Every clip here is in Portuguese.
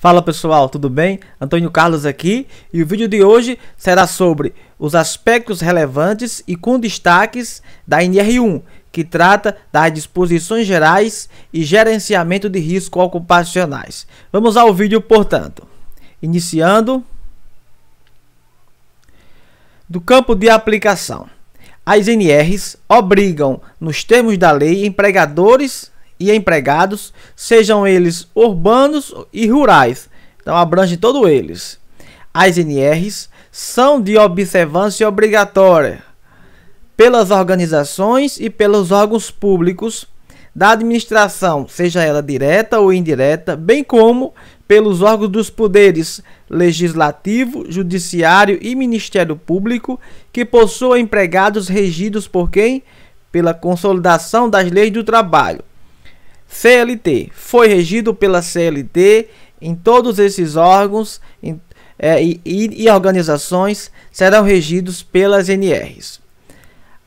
Fala pessoal, tudo bem? Antônio Carlos aqui e o vídeo de hoje será sobre os aspectos relevantes e com destaques da NR1, que trata das disposições gerais e gerenciamento de risco ocupacionais. Vamos ao vídeo, portanto. Iniciando do campo de aplicação. As NRs obrigam, nos termos da lei, empregadores e empregados, sejam eles urbanos e rurais. Então abrange todos eles. As NRs são de observância obrigatória pelas organizações e pelos órgãos públicos da administração, seja ela direta ou indireta, bem como pelos órgãos dos poderes legislativo, judiciário e Ministério Público, que possuam empregados regidos por quem? Pela consolidação das leis do trabalho. CLT. Foi regido pela CLT em todos esses órgãos em, é, e, e organizações serão regidos pelas NRs.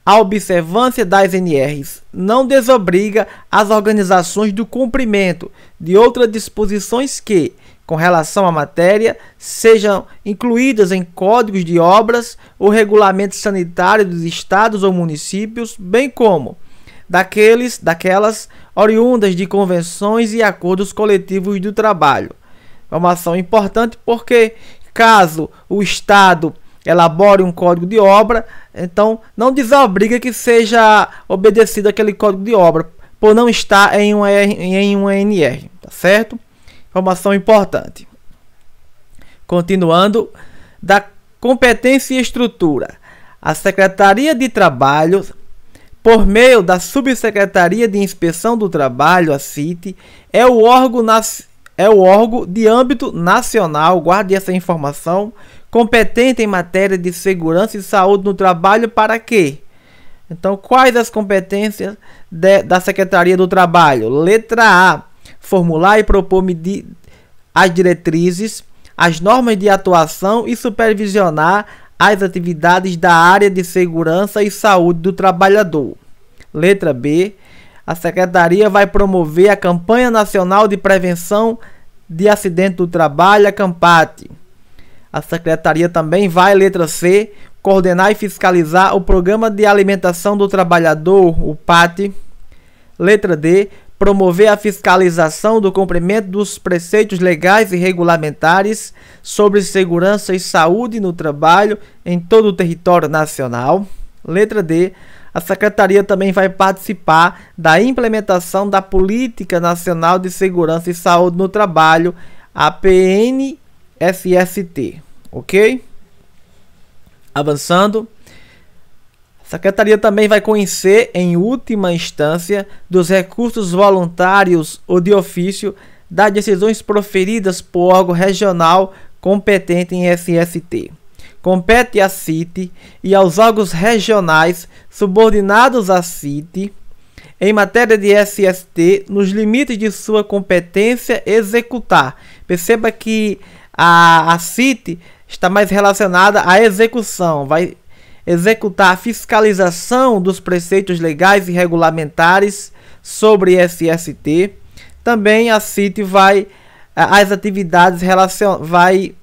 A observância das NRs não desobriga as organizações do cumprimento de outras disposições que, com relação à matéria, sejam incluídas em códigos de obras ou regulamentos sanitários dos estados ou municípios, bem como daqueles, daquelas oriundas de convenções e acordos coletivos do trabalho. É uma ação importante porque caso o Estado elabore um código de obra, então não desobriga que seja obedecido aquele código de obra por não estar em um em um NR, tá certo? Informação importante. Continuando, da competência e estrutura. A Secretaria de Trabalho por meio da Subsecretaria de Inspeção do Trabalho, a CIT, é o órgão, é o órgão de âmbito nacional, guarde essa informação, competente em matéria de segurança e saúde no trabalho para quê? Então, quais as competências de, da Secretaria do Trabalho? Letra A: formular e propor as diretrizes, as normas de atuação e supervisionar às atividades da área de segurança e saúde do trabalhador. Letra B. A secretaria vai promover a campanha nacional de prevenção de acidente do trabalho, a CAMPAT. A secretaria também vai, letra C, coordenar e fiscalizar o programa de alimentação do trabalhador, o PAT. Letra D, promover a fiscalização do cumprimento dos preceitos legais e regulamentares sobre segurança e saúde no trabalho em todo o território nacional. Letra D. A secretaria também vai participar da implementação da Política Nacional de Segurança e Saúde no Trabalho, a PNSST, OK? Avançando. Secretaria também vai conhecer, em última instância, dos recursos voluntários ou de ofício das decisões proferidas por órgão regional competente em SST. Compete à CIT e aos órgãos regionais subordinados à CIT em matéria de SST nos limites de sua competência executar. Perceba que a, a CIT está mais relacionada à execução, vai executar a fiscalização dos preceitos legais e regulamentares sobre SST. Também a CIT vai as atividades relacion... vai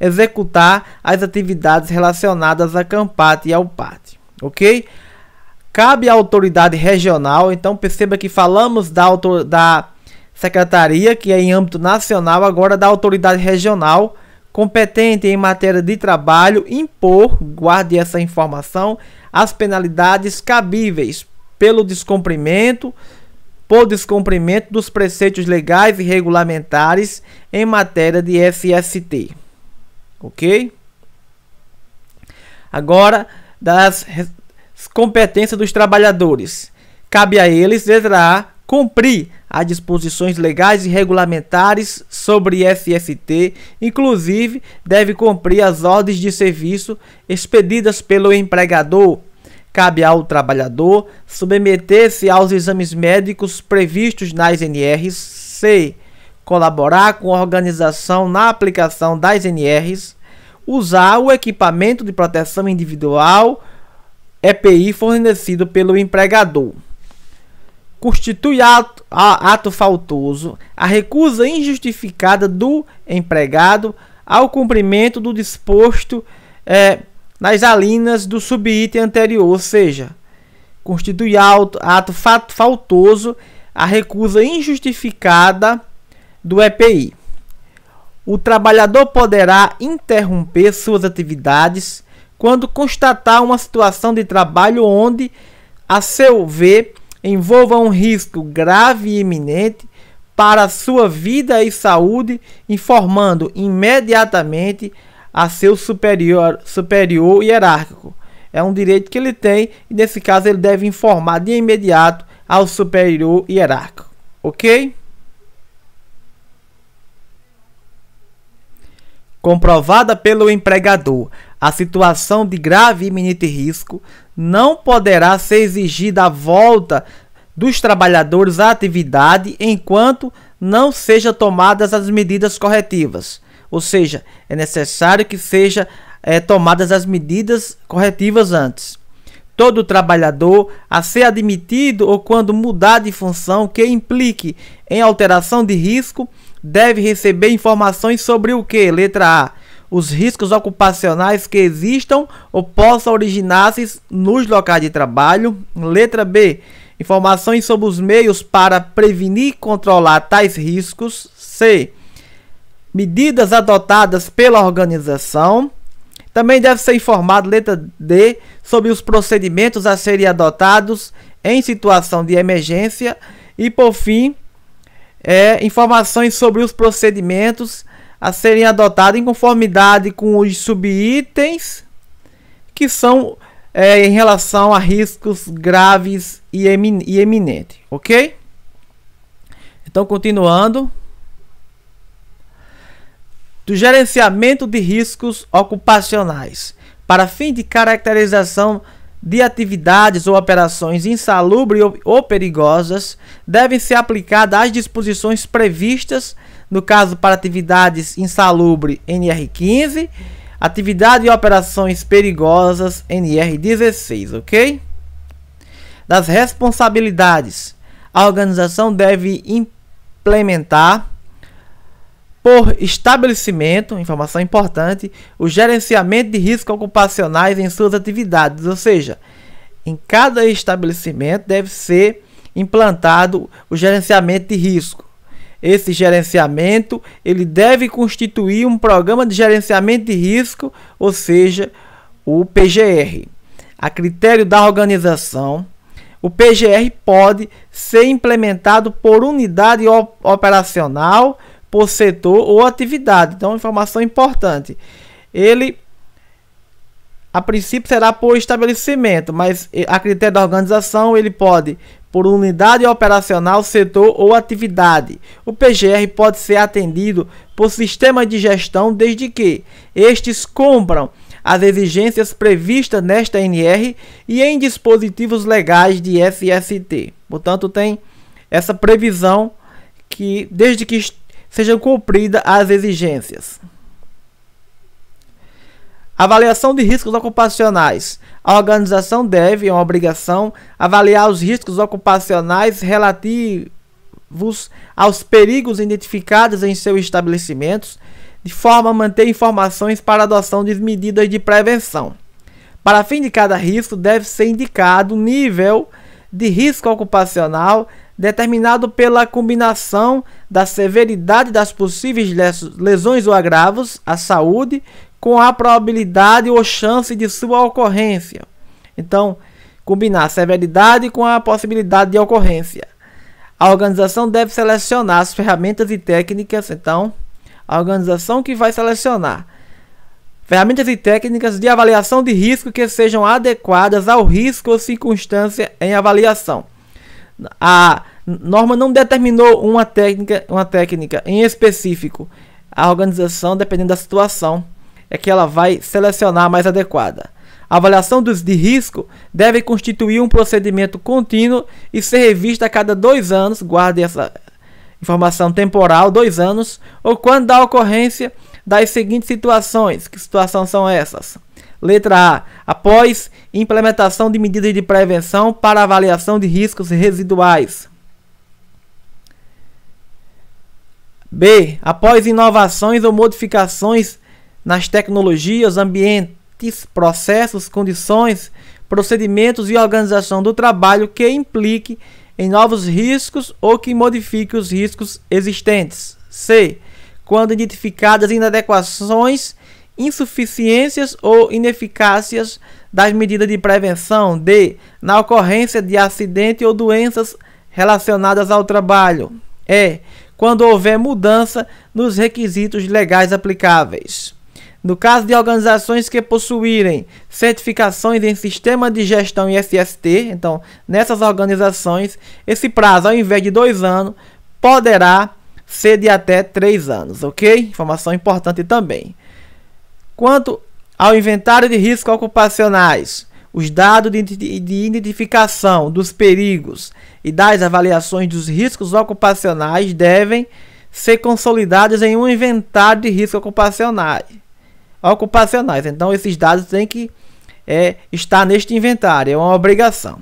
executar as atividades relacionadas à CAMPAT e ao PAT, OK? Cabe à autoridade regional, então perceba que falamos da autor... da secretaria, que é em âmbito nacional, agora da autoridade regional competente em matéria de trabalho impor, guarde essa informação, as penalidades cabíveis pelo descumprimento, por descumprimento dos preceitos legais e regulamentares em matéria de SST. OK? Agora, das competências dos trabalhadores. Cabe a eles zelar cumprir as disposições legais e regulamentares sobre SST, inclusive deve cumprir as ordens de serviço expedidas pelo empregador. Cabe ao trabalhador submeter-se aos exames médicos previstos nas NRS, colaborar com a organização na aplicação das NRs, usar o equipamento de proteção individual EPI fornecido pelo empregador constitui ato, ato faltoso a recusa injustificada do empregado ao cumprimento do disposto é, nas alinas do subitem anterior, ou seja, constitui ato, ato fato, faltoso a recusa injustificada do EPI. O trabalhador poderá interromper suas atividades quando constatar uma situação de trabalho onde, a seu ver, envolva um risco grave e iminente para sua vida e saúde, informando imediatamente a seu superior, superior hierárquico. É um direito que ele tem e nesse caso ele deve informar de imediato ao superior hierárquico, ok? Comprovada pelo empregador a situação de grave e iminente risco, não poderá ser exigida a volta dos trabalhadores à atividade enquanto não sejam tomadas as medidas corretivas. Ou seja, é necessário que sejam é, tomadas as medidas corretivas antes. Todo trabalhador a ser admitido ou quando mudar de função que implique em alteração de risco deve receber informações sobre o que? Letra A os riscos ocupacionais que existam ou possam originar-se nos locais de trabalho. Letra B. Informações sobre os meios para prevenir e controlar tais riscos. C. Medidas adotadas pela organização. Também deve ser informado, letra D, sobre os procedimentos a serem adotados em situação de emergência. E, por fim, é, informações sobre os procedimentos a serem adotadas em conformidade com os subitens que são é, em relação a riscos graves e, emin e ok? Então, continuando. Do gerenciamento de riscos ocupacionais para fim de caracterização de atividades ou operações insalubres ou perigosas devem ser aplicadas as disposições previstas no caso para atividades insalubre NR15, atividade e operações perigosas NR16, ok? Das responsabilidades, a organização deve implementar por estabelecimento, informação importante, o gerenciamento de riscos ocupacionais em suas atividades, ou seja, em cada estabelecimento deve ser implantado o gerenciamento de risco esse gerenciamento ele deve constituir um programa de gerenciamento de risco, ou seja, o PGR. A critério da organização, o PGR pode ser implementado por unidade operacional, por setor ou atividade. Então, informação importante. Ele a princípio será por estabelecimento, mas a critério da organização ele pode por unidade operacional, setor ou atividade. O PGR pode ser atendido por sistema de gestão desde que estes compram as exigências previstas nesta NR e em dispositivos legais de SST. Portanto, tem essa previsão que desde que sejam cumpridas as exigências. Avaliação de riscos ocupacionais. A organização deve, é uma obrigação, avaliar os riscos ocupacionais relativos aos perigos identificados em seus estabelecimentos, de forma a manter informações para adoção de medidas de prevenção. Para fim de cada risco, deve ser indicado o nível de risco ocupacional determinado pela combinação da severidade das possíveis lesões ou agravos à saúde com a probabilidade ou chance de sua ocorrência. Então, combinar severidade com a possibilidade de ocorrência. A organização deve selecionar as ferramentas e técnicas, então, a organização que vai selecionar ferramentas e técnicas de avaliação de risco que sejam adequadas ao risco ou circunstância em avaliação. A norma não determinou uma técnica, uma técnica em específico. A organização, dependendo da situação, é que ela vai selecionar a mais adequada. A avaliação dos de risco deve constituir um procedimento contínuo e ser revista a cada dois anos, guarde essa informação temporal, dois anos, ou quando da ocorrência das seguintes situações. Que situação são essas? Letra A. Após implementação de medidas de prevenção para avaliação de riscos residuais. B. Após inovações ou modificações nas tecnologias, ambientes, processos, condições, procedimentos e organização do trabalho que implique em novos riscos ou que modifique os riscos existentes. C. Quando identificadas inadequações, insuficiências ou ineficácias das medidas de prevenção. D. Na ocorrência de acidente ou doenças relacionadas ao trabalho. E. Quando houver mudança nos requisitos legais aplicáveis. No caso de organizações que possuírem certificações em sistema de gestão ISST, então nessas organizações, esse prazo, ao invés de dois anos, poderá ser de até três anos, ok? Informação importante também. Quanto ao inventário de riscos ocupacionais, os dados de, de identificação dos perigos e das avaliações dos riscos ocupacionais devem ser consolidados em um inventário de riscos ocupacionais ocupacionais. Então esses dados têm que é, estar neste inventário, é uma obrigação.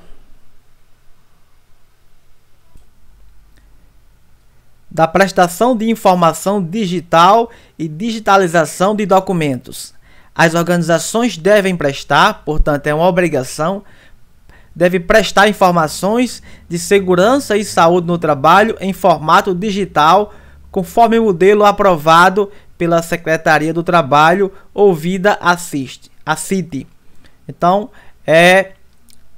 Da prestação de informação digital e digitalização de documentos. As organizações devem prestar, portanto, é uma obrigação, deve prestar informações de segurança e saúde no trabalho em formato digital, conforme o modelo aprovado pela Secretaria do Trabalho, ouvida assiste, a Então, é,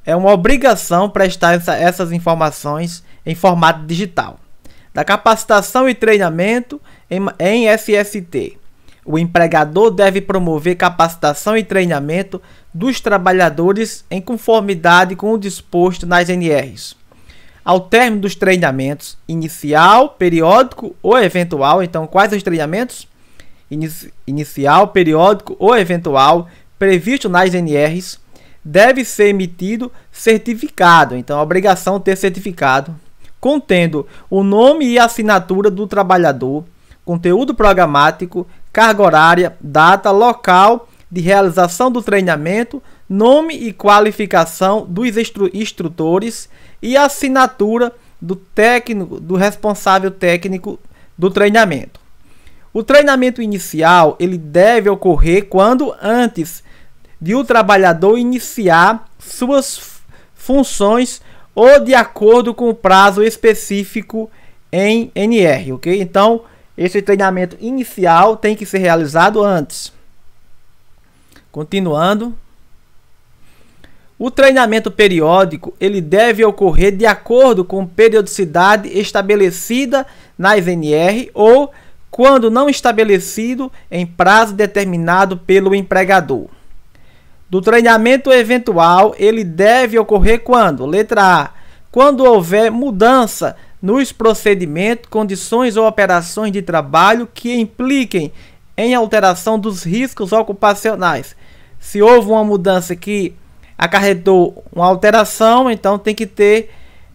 é uma obrigação prestar essa, essas informações em formato digital. Da capacitação e treinamento em, em SST O empregador deve promover capacitação e treinamento dos trabalhadores em conformidade com o disposto nas NRs. Ao término dos treinamentos inicial, periódico ou eventual, então quais os treinamentos? inicial, periódico ou eventual previsto nas NRs, deve ser emitido certificado, então a obrigação ter certificado, contendo o nome e assinatura do trabalhador, conteúdo programático, carga horária, data, local de realização do treinamento, nome e qualificação dos instru instrutores e assinatura do técnico, do responsável técnico do treinamento. O treinamento inicial ele deve ocorrer quando antes de o trabalhador iniciar suas funções ou de acordo com o prazo específico em NR, ok? Então, esse treinamento inicial tem que ser realizado antes. Continuando. O treinamento periódico ele deve ocorrer de acordo com periodicidade estabelecida nas NR ou quando não estabelecido em prazo determinado pelo empregador. Do treinamento eventual, ele deve ocorrer quando? Letra A. Quando houver mudança nos procedimentos, condições ou operações de trabalho que impliquem em alteração dos riscos ocupacionais. Se houve uma mudança que acarretou uma alteração, então tem que ter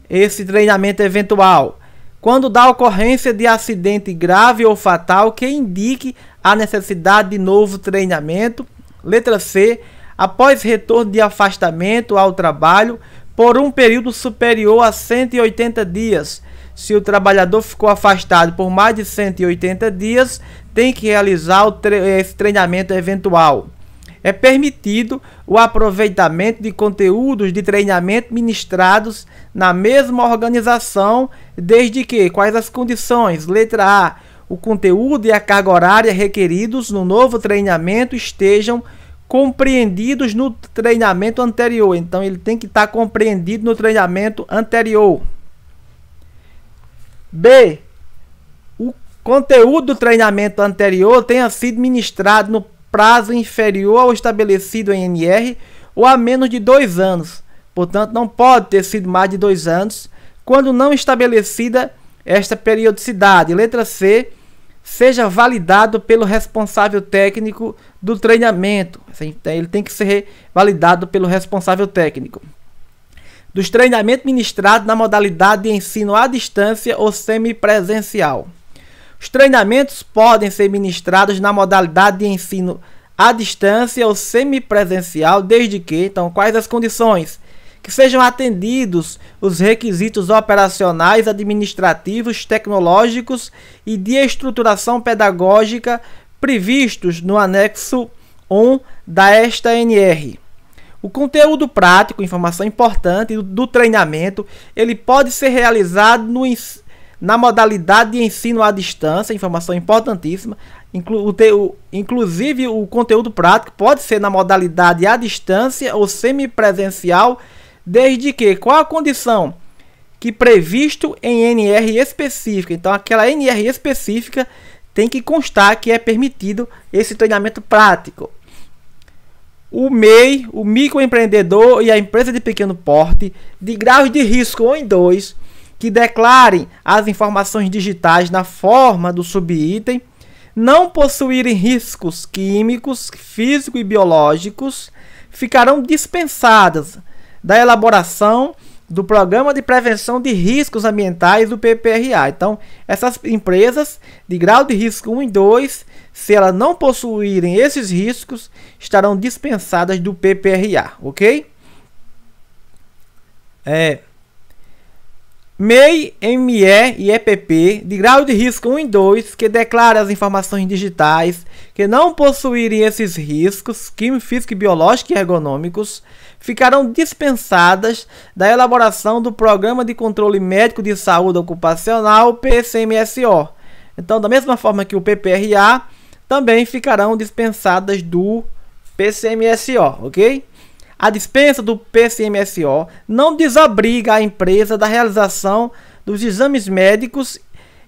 esse treinamento eventual quando da ocorrência de acidente grave ou fatal que indique a necessidade de novo treinamento. Letra C. Após retorno de afastamento ao trabalho por um período superior a 180 dias. Se o trabalhador ficou afastado por mais de 180 dias, tem que realizar tre esse treinamento eventual é permitido o aproveitamento de conteúdos de treinamento ministrados na mesma organização, desde que quais as condições? Letra A. O conteúdo e a carga horária requeridos no novo treinamento estejam compreendidos no treinamento anterior. Então ele tem que estar compreendido no treinamento anterior. B. O conteúdo do treinamento anterior tenha sido ministrado no prazo inferior ao estabelecido em NR ou a menos de dois anos. Portanto, não pode ter sido mais de dois anos quando não estabelecida esta periodicidade. Letra C. Seja validado pelo responsável técnico do treinamento. Ele tem que ser validado pelo responsável técnico. Dos treinamentos ministrados na modalidade de ensino à distância ou semipresencial. Os treinamentos podem ser ministrados na modalidade de ensino à distância ou semipresencial, desde que, então, quais as condições? Que sejam atendidos os requisitos operacionais, administrativos, tecnológicos e de estruturação pedagógica previstos no anexo 1 da esta NR. O conteúdo prático, informação importante do treinamento, ele pode ser realizado no ensino na modalidade de ensino à distância, informação importantíssima. Inclu o o, inclusive, o conteúdo prático pode ser na modalidade à distância ou semipresencial, desde que qual a condição que previsto em NR específica. Então, aquela NR específica tem que constar que é permitido esse treinamento prático. O MEI, o microempreendedor e a empresa de pequeno porte de graus de risco 1 em 2 que declarem as informações digitais na forma do subitem não possuírem riscos químicos, físicos e biológicos, ficarão dispensadas da elaboração do Programa de Prevenção de Riscos Ambientais do PPRA. Então, essas empresas de grau de risco 1 e 2, se elas não possuírem esses riscos, estarão dispensadas do PPRA, ok? É. MEI, ME e EPP de grau de risco 1 e 2 que declara as informações digitais que não possuírem esses riscos químicos, físicos, biológicos e ergonômicos ficarão dispensadas da elaboração do Programa de Controle Médico de Saúde Ocupacional PCMSO. Então, da mesma forma que o PPRA, também ficarão dispensadas do PCMSO, ok? A dispensa do PCMSO não desobriga a empresa da realização dos exames médicos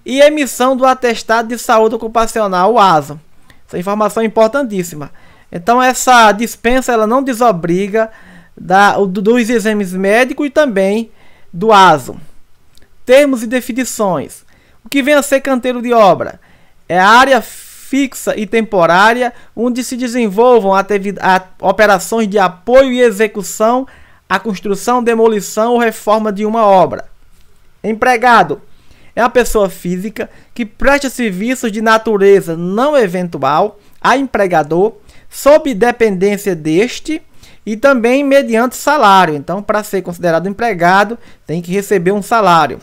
e emissão do atestado de saúde ocupacional, o ASO. Essa é informação é importantíssima. Então essa dispensa ela não desobriga da, dos exames médicos e também do ASO. Termos e definições. O que vem a ser canteiro de obra? É a área fixa e temporária, onde se desenvolvam operações de apoio e execução à construção, demolição ou reforma de uma obra. Empregado é a pessoa física que presta serviços de natureza não eventual a empregador, sob dependência deste e também mediante salário. Então, para ser considerado empregado, tem que receber um salário.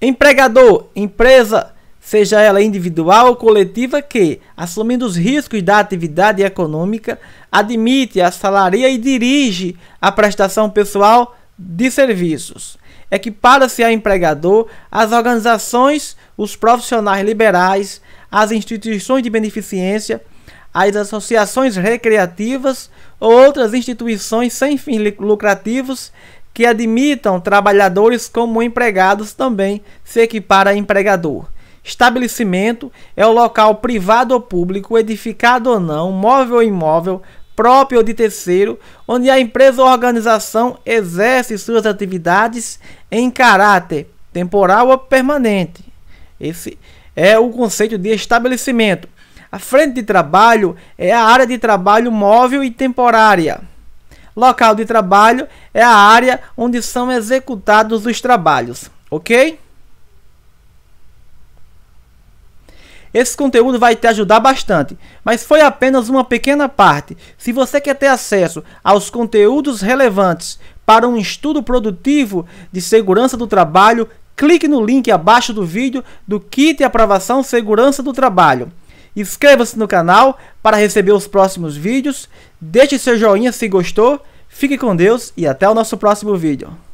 Empregador, empresa, seja ela individual ou coletiva, que, assumindo os riscos da atividade econômica, admite, assalaria e dirige a prestação pessoal de serviços. Equipara-se a empregador as organizações, os profissionais liberais, as instituições de beneficência, as associações recreativas ou outras instituições sem fins lucrativos que admitam trabalhadores como empregados também se equipara a empregador. Estabelecimento é o local privado ou público, edificado ou não, móvel ou imóvel, próprio ou de terceiro, onde a empresa ou organização exerce suas atividades em caráter temporal ou permanente. Esse é o conceito de estabelecimento. A frente de trabalho é a área de trabalho móvel e temporária. Local de trabalho é a área onde são executados os trabalhos, ok? Esse conteúdo vai te ajudar bastante, mas foi apenas uma pequena parte. Se você quer ter acesso aos conteúdos relevantes para um estudo produtivo de segurança do trabalho, clique no link abaixo do vídeo do Kit Aprovação Segurança do Trabalho. Inscreva-se no canal para receber os próximos vídeos. Deixe seu joinha se gostou. Fique com Deus e até o nosso próximo vídeo.